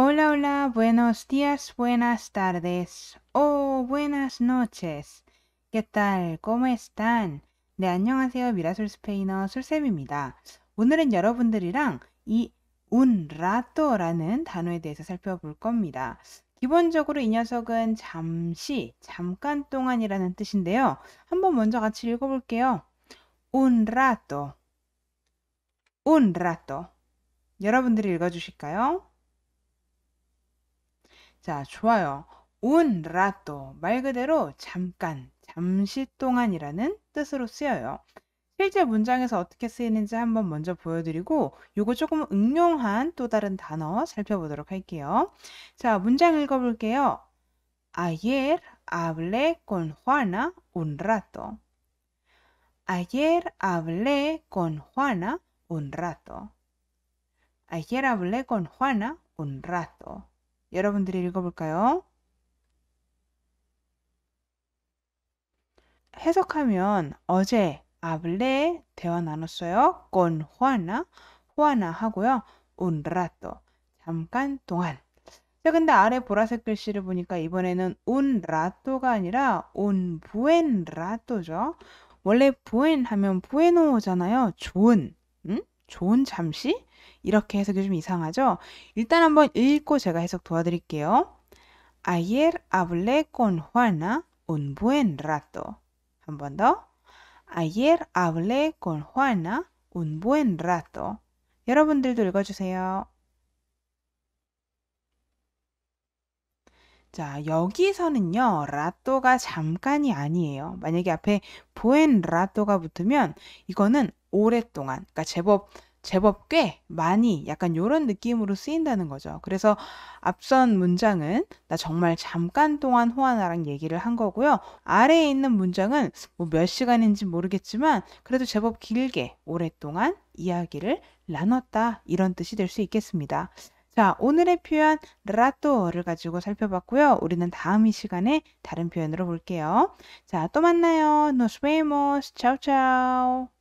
Hola, hola, buenos días, buenas tardes o oh, buenas noches. ¿Qué tal? ¿Cómo están? 네, 안녕하세요. 미라솔 스페인어 술쌤입니다. 오늘은 여러분들이랑 이 un rato라는 단어에 대해서 살펴볼 겁니다. 기본적으로 이 녀석은 잠시, 잠깐 동안이라는 뜻인데요. 한번 먼저 같이 읽어볼게요. un rato, un rato. 여러분들이 읽어주실까요? 자, 좋아요. un rato 말 그대로 잠깐, 잠시 동안이라는 뜻으로 쓰여요. 실제 문장에서 어떻게 쓰이는지 한번 먼저 보여드리고 요거 조금 응용한 또 다른 단어 살펴보도록 할게요. 자, 문장 읽어볼게요. Ayer hablé con Juana un rato. Ayer hablé con Juana un rato. Ayer hablé con Juana un rato. 여러분들이 읽어볼까요? 해석하면 어제 아블레 대화 나눴어요. con Juana, Juana 하고요. un rato, 잠깐 동안. 자, 근데 아래 보라색 글씨를 보니까 이번에는 un rato가 아니라 un buen rato죠. 원래 buen 하면 부에노잖아요. 좋은. 좋은 잠시? 이렇게 해석이 좀 이상하죠? 일단 한번 읽고 제가 해석 도와드릴게요. Ayer hablé con Juana un buen rato. 한번 더. Ayer hablé con Juana un buen rato. 여러분들도 읽어주세요. 자, 여기서는요, 라또가 잠깐이 아니에요. 만약에 앞에 보엔 라또가 붙으면 이거는 오랫동안, 그러니까 제법 제법 꽤 많이 약간 요런 느낌으로 쓰인다는 거죠. 그래서 앞선 문장은 나 정말 잠깐 동안 호아나랑 얘기를 한 거고요. 아래에 있는 문장은 뭐 몇 시간인지 모르겠지만 그래도 제법 길게 오랫동안 이야기를 나눴다 이런 뜻이 될 수 있겠습니다. 자, 오늘의 표현 라또를 가지고 살펴봤고요. 우리는 다음 이 시간에 다른 표현으로 볼게요. 자, 또 만나요. Nos vemos. Ciao, ciao.